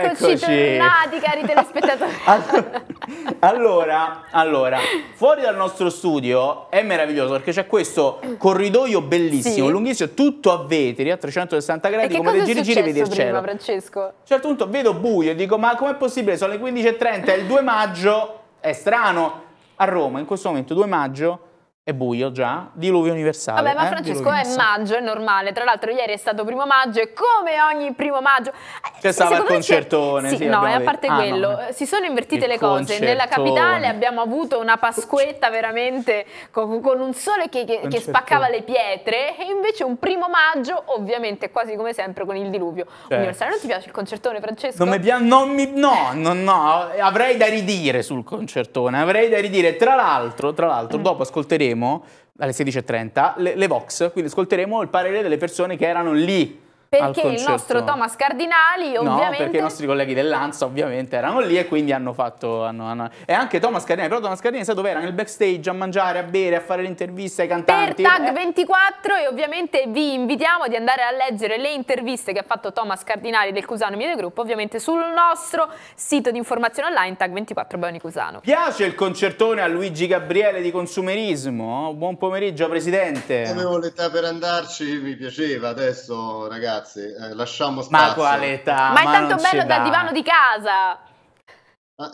Eccoci, Eccoci tornati cari telespettatori. allora, allora, fuori dal nostro studio è meraviglioso perché c'è questo corridoio bellissimo, sì. lunghissimo, tutto a vetri a 360 gradi, come te giri giri vedi il cielo. Francesco? A un certo punto vedo buio e dico "Ma com'è possibile? Sono le 15:30, è il 2 maggio, è strano". A Roma in questo momento 2 maggio è buio già, diluvio universale. Vabbè, ma eh? Francesco è maggio, è normale. Tra l'altro ieri è stato primo maggio e come ogni primo maggio... Eh, C'è stato il concertone. Sì, sì no, e a parte ah, quello, no. Eh. si sono invertite il le cose. Nella capitale abbiamo avuto una pasquetta veramente con, con un sole che, che, che, spaccava le pietre e invece un primo maggio, ovviamente, quasi come sempre, con il diluvio cioè. universale. Non ti piace il concertone, Francesco? Non mi piace... Non mi, no, no, no, avrei da ridire sul concertone, avrei da ridire. Tra l'altro, tra l'altro, mm. dopo ascolteremo ascolteremo alle 16.30 le, le Vox, quindi ascolteremo il parere delle persone che erano lì perché il nostro Thomas Cardinali, ovviamente... No, perché i nostri colleghi dell'Ansa ovviamente erano lì e quindi hanno fatto... Hanno, hanno... E anche Thomas Cardinali, però Thomas Cardinali è dove era? Nel backstage a mangiare, a bere, a fare le interviste ai cantanti. Per Tag 24 eh. e ovviamente vi invitiamo di andare a leggere le interviste che ha fatto Thomas Cardinali del Cusano Media Group, ovviamente sul nostro sito di informazione online Tag 24 Boni Cusano. Piace il concertone a Luigi Gabriele di Consumerismo? Buon pomeriggio Presidente. Avevo l'età per andarci, mi piaceva adesso ragazzi ragazzi, eh, lasciamo spazio. Ma quale età? Ma, è tanto bello dal divano di casa.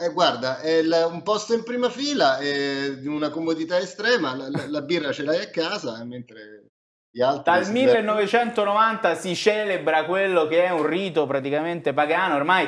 Eh, guarda, è la, un posto in prima fila, è di una comodità estrema, la, la, la birra ce l'hai a casa, mentre gli altri... Dal 1990 si celebra quello che è un rito praticamente pagano, ormai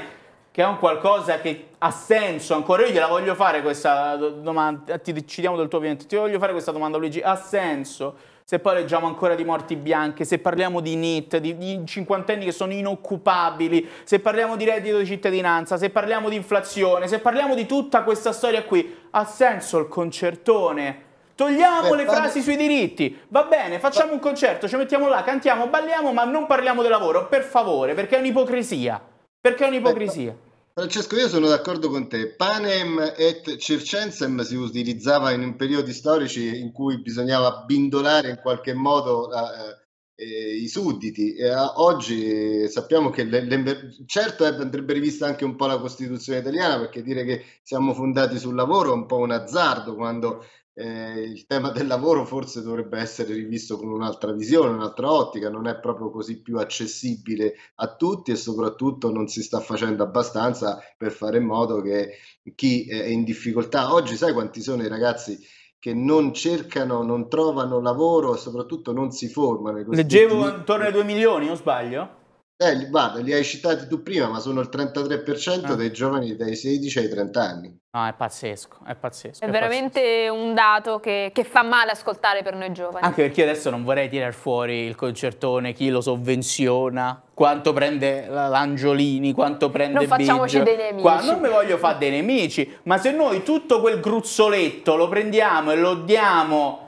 che è un qualcosa che ha senso ancora. Io gliela voglio fare questa domanda, ti, decidiamo del tuo ovviamente, ti voglio fare questa domanda Luigi, ha senso? se poi leggiamo ancora di morti bianche, se parliamo di NIT, di, di cinquantenni che sono inoccupabili, se parliamo di reddito di cittadinanza, se parliamo di inflazione, se parliamo di tutta questa storia qui, ha senso il concertone? Togliamo Beh, le frasi sui diritti, va bene, facciamo un concerto, ci mettiamo là, cantiamo, balliamo, ma non parliamo del lavoro, per favore, perché è un'ipocrisia. Perché è un'ipocrisia. Francesco, io sono d'accordo con te. Panem et circensem si utilizzava in periodi storici in cui bisognava bindolare in qualche modo la, eh, i sudditi. Eh, oggi sappiamo che le, le, certo eh, andrebbe rivista anche un po' la Costituzione italiana perché dire che siamo fondati sul lavoro è un po' un azzardo quando eh, il tema del lavoro forse dovrebbe essere rivisto con un'altra visione, un'altra ottica, non è proprio così più accessibile a tutti e soprattutto non si sta facendo abbastanza per fare in modo che chi è in difficoltà, oggi sai quanti sono i ragazzi che non cercano, non trovano lavoro e soprattutto non si formano. Leggevo intorno ai 2 milioni, o sbaglio? Eh, guarda, li hai citati tu prima, ma sono il 33% eh. Ah. dei giovani dai 16 ai 30 anni. No, è pazzesco, è pazzesco. È, è veramente pazzesco. un dato che, che, fa male ascoltare per noi giovani. Anche perché io adesso non vorrei tirare fuori il concertone, chi lo sovvenziona, quanto prende l'Angiolini, quanto prende Non facciamoci Biggio. dei nemici. Qua, non mi voglio fare dei nemici, ma se noi tutto quel gruzzoletto lo prendiamo e lo diamo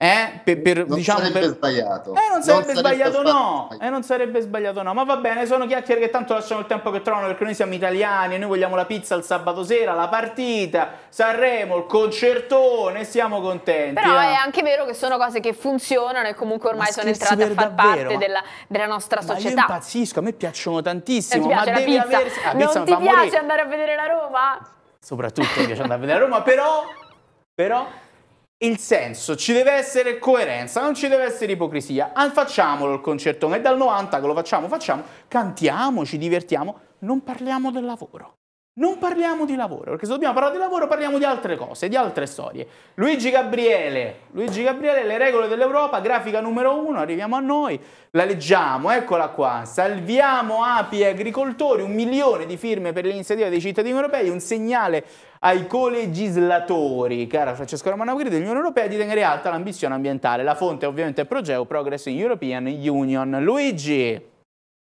eh? Per, per, non, diciamo, sarebbe per... sbagliato. Eh, non sarebbe non sbagliato, sarebbe no. Eh, non sarebbe sbagliato, no. Ma va bene, sono chiacchiere che tanto lasciano il tempo che trovano perché noi siamo italiani e noi vogliamo la pizza il sabato sera, la partita, Sanremo, il concertone, siamo contenti. Però eh. è anche vero che sono cose che funzionano e comunque ormai sono entrate a far davvero, parte della, della, nostra ma società. Io impazzisco, a me piacciono tantissimo. ma devi pizza. aversi. La pizza non ti piace andare a vedere la Roma? Soprattutto mi piace andare a vedere la Roma, però. però il senso, ci deve essere coerenza, non ci deve essere ipocrisia. Facciamolo il concerto, è dal 90 che lo facciamo, facciamo, cantiamo, ci divertiamo, non parliamo del lavoro. Non parliamo di lavoro, perché se dobbiamo parlare di lavoro parliamo di altre cose, di altre storie. Luigi Gabriele, Luigi Gabriele, le regole dell'Europa, grafica numero uno, arriviamo a noi, la leggiamo, eccola qua. Salviamo api e agricoltori, un milione di firme per l'iniziativa dei cittadini europei, un segnale ai colegislatori, cara Francesco Romano Guerri, dell'Unione Europea, di tenere alta l'ambizione ambientale. La fonte ovviamente è Progeo Progress European Union. Luigi!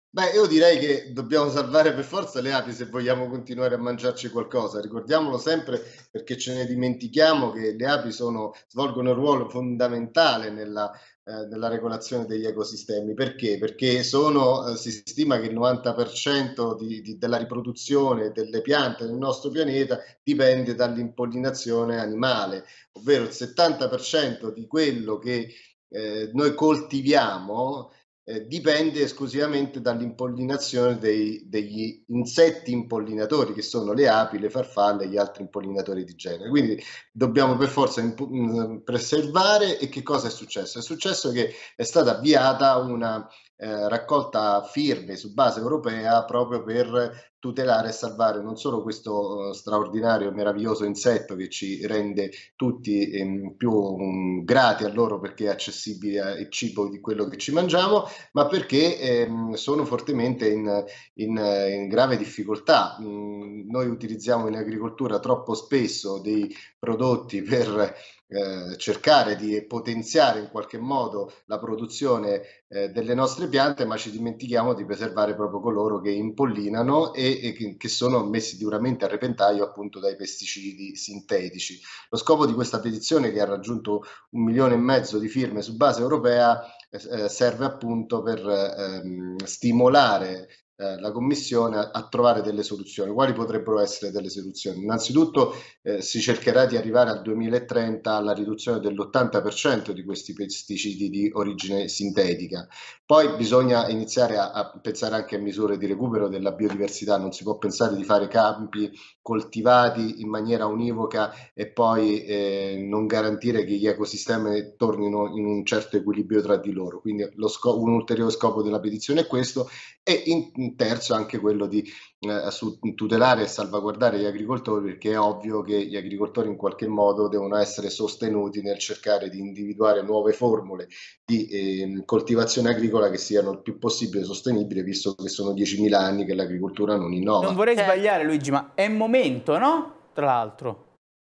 Beh, io direi che dobbiamo salvare per forza le api se vogliamo continuare a mangiarci qualcosa. Ricordiamolo sempre perché ce ne dimentichiamo che le api sono, svolgono un ruolo fondamentale nella eh, nella regolazione degli ecosistemi. Perché? Perché sono, eh, si stima che il 90% di, di, della riproduzione delle piante nel nostro pianeta dipende dall'impollinazione animale, ovvero il 70% di quello che eh, noi coltiviamo eh, dipende esclusivamente dall'impollinazione dei, degli insetti impollinatori che sono le api, le farfalle e gli altri impollinatori di genere. Quindi dobbiamo per forza mm, preservare e che cosa è successo? È successo che è stata avviata una eh, raccolta firme su base europea proprio per tutelare e salvare non solo questo eh, straordinario e meraviglioso insetto che ci rende tutti ehm, più mm, grati a loro perché è accessibile eh, il cibo di quello che ci mangiamo, ma perché ehm, sono fortemente in, in, in grave difficoltà. Mm, noi utilizziamo in agricoltura troppo spesso dei prodotti per eh, cercare di potenziare in qualche modo la produzione eh, delle nostre piante, ma ci dimentichiamo di preservare proprio coloro che impollinano e, e, che sono messi duramente a repentaglio appunto dai pesticidi sintetici. Lo scopo di questa petizione, che ha raggiunto un milione e mezzo di firme su base europea, eh, serve appunto per ehm, stimolare eh, la Commissione a, a, trovare delle soluzioni. Quali potrebbero essere delle soluzioni? Innanzitutto eh, si cercherà di arrivare al 2030 alla riduzione dell'80% di questi pesticidi di origine sintetica. Poi bisogna iniziare a, a pensare anche a misure di recupero della biodiversità, non si può pensare di fare campi coltivati in maniera univoca e poi eh, non garantire che gli ecosistemi tornino in un certo equilibrio tra di loro. Quindi scopo, un ulteriore scopo della petizione è questo e in, terzo anche quello di eh, tutelare e salvaguardare gli agricoltori perché è ovvio che gli agricoltori in qualche modo devono essere sostenuti nel cercare di individuare nuove formule di eh, coltivazione agricola che siano il più possibile sostenibili visto che sono 10.000 anni che l'agricoltura non innova. Non vorrei certo. sbagliare Luigi ma è il momento no? Tra l'altro.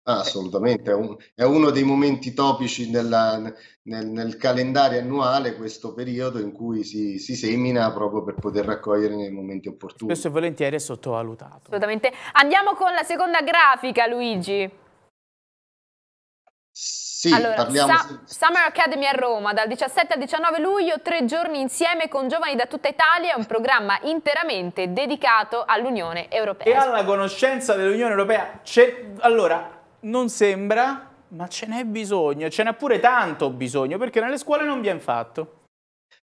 Ah, eh. assolutamente, è, un- è uno dei momenti topici nella- nel, nel calendario annuale, questo periodo in cui si, si semina proprio per poter raccogliere nei momenti opportuni. Spesso e volentieri è sottovalutato. Assolutamente. Andiamo con la seconda grafica, Luigi. Sì, allora, parliamo... Sa- Summer Academy a Roma, dal 17 al 19 luglio, tre giorni insieme con giovani da tutta Italia, un programma interamente dedicato all'Unione Europea. E alla conoscenza dell'Unione Europea. Allora, non sembra, ma ce n'è bisogno, ce n'è pure tanto bisogno, perché nelle scuole non viene fatto.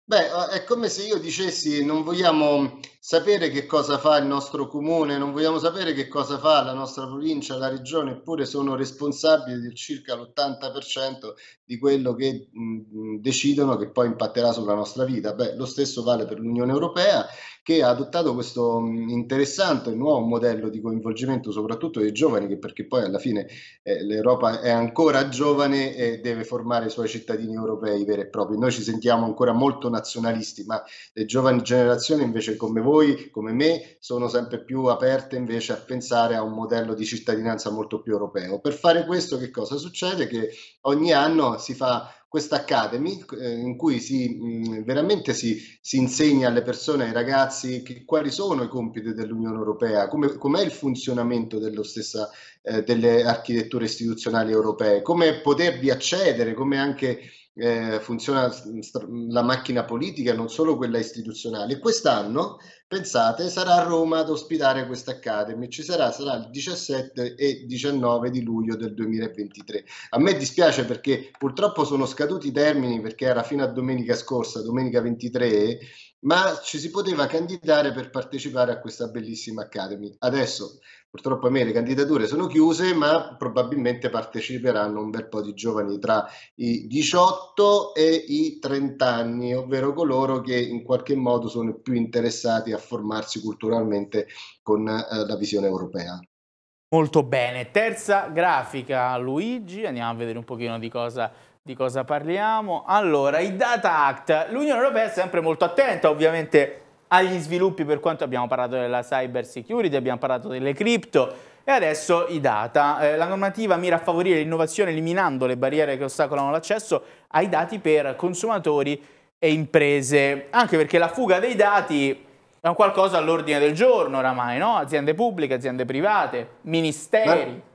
Beh, è come se io dicessi non vogliamo sapere che cosa fa il nostro comune, non vogliamo sapere che cosa fa la nostra provincia, la regione, eppure sono responsabili del circa l'80% di quello che mh, decidono che poi impatterà sulla nostra vita. Beh, lo stesso vale per l'Unione Europea che ha adottato questo interessante nuovo modello di coinvolgimento soprattutto dei giovani, che perché poi alla fine eh, l'Europa è ancora giovane e deve formare i suoi cittadini europei veri e propri. Noi ci sentiamo ancora molto nazionalisti, ma le giovani generazioni invece come voi, come me, sono sempre più aperte invece a pensare a un modello di cittadinanza molto più europeo. Per fare questo che cosa succede? Che ogni anno si fa questa Academy eh, in cui si, mh, veramente si, si, insegna alle persone, ai ragazzi, che, quali sono i compiti dell'Unione Europea, come, com'è il funzionamento stessa, eh, delle architetture istituzionali europee, come potervi accedere, come anche eh, funziona la macchina politica, non solo quella istituzionale. quest'anno, pensate, sarà a Roma ad ospitare questa Academy, ci sarà, sarà il 17 e 19 di luglio del 2023. A me dispiace perché purtroppo sono scaduti i termini perché era fino a domenica scorsa, domenica 23, ma ci si poteva candidare per partecipare a questa bellissima Academy. Adesso Purtroppo a me le candidature sono chiuse, ma probabilmente parteciperanno un bel po' di giovani tra i 18 e i 30 anni, ovvero coloro che in qualche modo sono più interessati a formarsi culturalmente con eh, la visione europea. Molto bene, terza grafica Luigi, andiamo a vedere un pochino di cosa di cosa parliamo? Allora, i Data Act. L'Unione Europea è sempre molto attenta ovviamente agli sviluppi per quanto abbiamo parlato della cyber security, abbiamo parlato delle cripto e adesso i data. Eh, la normativa mira a favorire l'innovazione eliminando le barriere che ostacolano l'accesso ai dati per consumatori e imprese, anche perché la fuga dei dati è un qualcosa all'ordine del giorno oramai, no? Aziende pubbliche, aziende private, ministeri. Ma...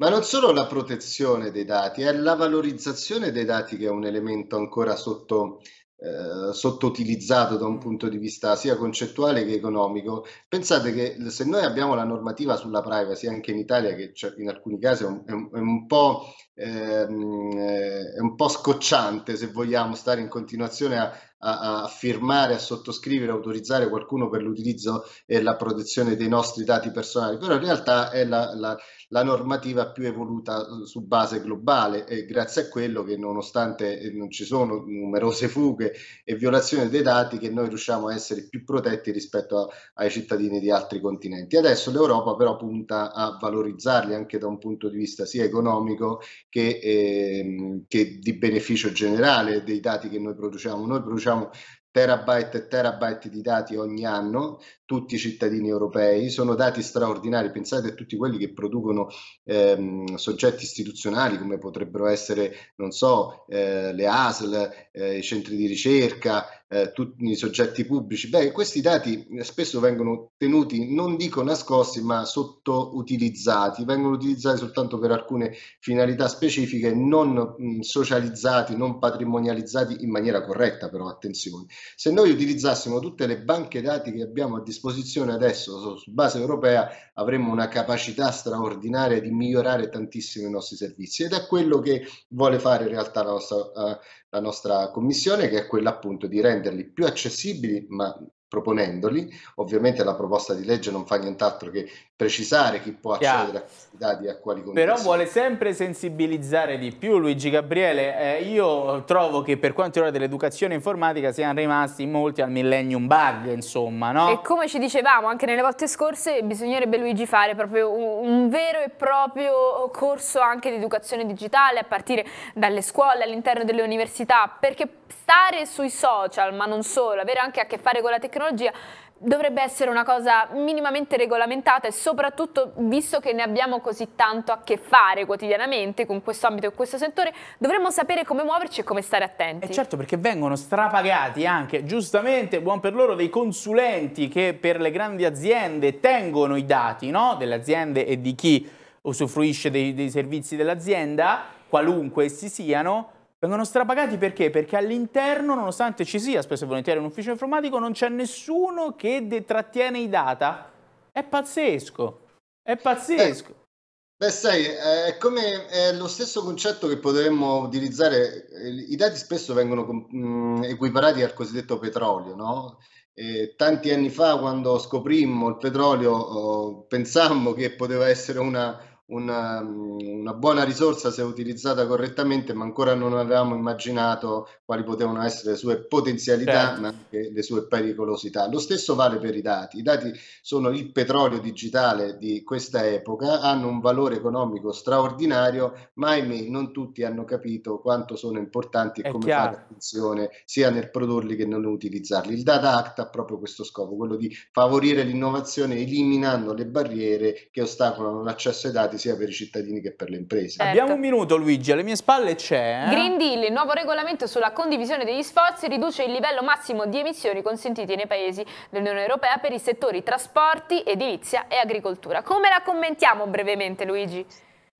Ma non solo la protezione dei dati, è la valorizzazione dei dati che è un elemento ancora sotto eh, sottoutilizzato da un mm. punto di vista sia concettuale che economico. Pensate che se noi abbiamo la normativa sulla privacy anche in Italia, che in alcuni casi è un, è un po' Ehm, eh, è un po' scocciante se vogliamo stare in continuazione a, a, a, firmare, a sottoscrivere, autorizzare qualcuno per l'utilizzo e la protezione dei nostri dati personali, però in realtà è la, la, la normativa più evoluta su base globale e grazie a quello che nonostante non ci sono numerose fughe e violazioni dei dati che noi riusciamo a essere più protetti rispetto a, ai cittadini di altri continenti. Adesso l'Europa però punta a valorizzarli anche da un punto di vista sia economico che, eh, che di beneficio generale dei dati che noi produciamo. Noi produciamo terabyte e terabyte di dati ogni anno, tutti i cittadini europei, sono dati straordinari, pensate a tutti quelli che producono ehm, soggetti istituzionali come potrebbero essere, non so, eh, le ASL, eh, i centri di ricerca, eh, tutti i soggetti pubblici. Beh, questi dati spesso vengono tenuti, non dico nascosti, ma sottoutilizzati, vengono utilizzati soltanto per alcune finalità specifiche, non mh, mm, socializzati, non patrimonializzati in maniera corretta, però attenzione. Se noi utilizzassimo tutte le banche dati che abbiamo a disposizione adesso su base europea, avremmo una capacità straordinaria di migliorare tantissimo i nostri servizi ed è quello che vuole fare in realtà la nostra uh, la nostra commissione, che è quella appunto di renderli più accessibili, ma proponendoli. Ovviamente la proposta di legge non fa nient'altro che precisare chi può accedere yeah. a questi a quali condizioni. Però vuole sempre sensibilizzare di più Luigi Gabriele. Eh, io trovo che per quanto riguarda l'educazione informatica siano rimasti molti al millennium bug, insomma, no? E come ci dicevamo anche nelle volte scorse, bisognerebbe Luigi fare proprio un, un vero e proprio corso anche di educazione digitale a partire dalle scuole, all'interno delle università, perché stare sui social, ma non solo, avere anche a che fare con la tecnologia tecnologia dovrebbe essere una cosa minimamente regolamentata e soprattutto visto che ne abbiamo così tanto a che fare quotidianamente con questo ambito e questo settore, dovremmo sapere come muoverci e come stare attenti. E certo perché vengono strapagati anche, giustamente, buon per loro, dei consulenti che per le grandi aziende tengono i dati no? delle aziende e di chi usufruisce dei, dei servizi dell'azienda, qualunque essi siano, Vengono strapagati perché? Perché all'interno, nonostante ci sia spesso e volentieri un ufficio informatico, non c'è nessuno che detrattiene i data. È pazzesco, è pazzesco. Eh, beh, sai, è come è lo stesso concetto che potremmo utilizzare. Eh, I dati spesso vengono mm, equiparati al cosiddetto petrolio, no? E tanti anni fa, quando scoprimmo il petrolio, oh, pensammo che poteva essere una una, um, una, buona risorsa se utilizzata correttamente, ma ancora non avevamo immaginato quali potevano essere le sue potenzialità, certo. ma anche le sue pericolosità. Lo stesso vale per i dati. I dati sono il petrolio digitale di questa epoca, hanno un valore economico straordinario, ma ahimè non tutti hanno capito quanto sono importanti e È come chiaro. fare attenzione sia nel produrli che nel utilizzarli. Il Data Act ha proprio questo scopo, quello di favorire l'innovazione eliminando le barriere che ostacolano l'accesso ai dati sia per i cittadini che per le imprese. Certo. Abbiamo un minuto Luigi, alle mie spalle c'è... Eh? Green Deal, il nuovo regolamento sulla condivisione degli sforzi riduce il livello massimo di emissioni consentiti nei paesi dell'Unione Europea per i settori trasporti, edilizia e agricoltura. Come la commentiamo brevemente Luigi?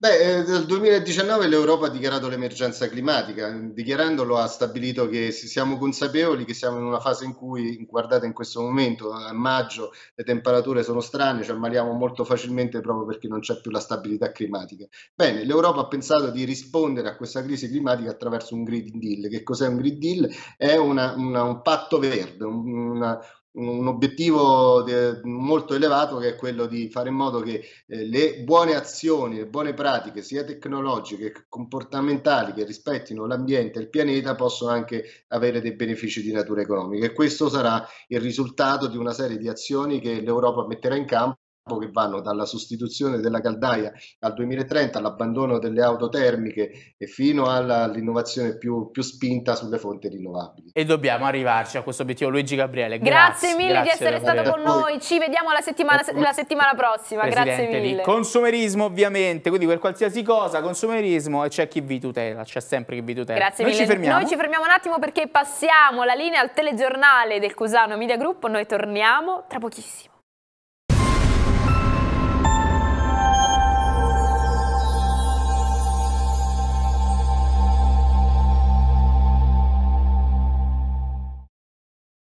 Beh, eh, nel 2019 l'Europa ha dichiarato l'emergenza climatica, dichiarandolo ha stabilito che siamo consapevoli che siamo in una fase in cui, guardate in questo momento, a maggio le temperature sono strane, ci ammaliamo molto facilmente proprio perché non c'è più la stabilità climatica. Bene, l'Europa ha pensato di rispondere a questa crisi climatica attraverso un Green Deal. Che cos'è un Green Deal? È una, una, un patto verde, una, un obiettivo de, eh, molto elevato che è quello di fare in modo che eh, le buone azioni, le buone pratiche, sia tecnologiche che comportamentali, che rispettino l'ambiente e il pianeta, possano anche avere dei benefici di natura economica. E questo sarà il risultato di una serie di azioni che l'Europa metterà in campo che vanno dalla sostituzione della caldaia al 2030, all'abbandono delle auto termiche e fino all'innovazione più, più, spinta sulle fonti rinnovabili. E dobbiamo arrivarci a questo obiettivo. Luigi Gabriele, grazie, grazie mille grazie di essere stato con noi. Ci vediamo la settimana, la settimana prossima. Presidente grazie mille. Di consumerismo ovviamente, quindi per qualsiasi cosa, consumerismo e c'è chi vi tutela, c'è sempre chi vi tutela. Grazie noi mille. Ci Noi ci fermiamo un attimo perché passiamo la linea al telegiornale del Cusano Media Group, noi torniamo tra pochissimo.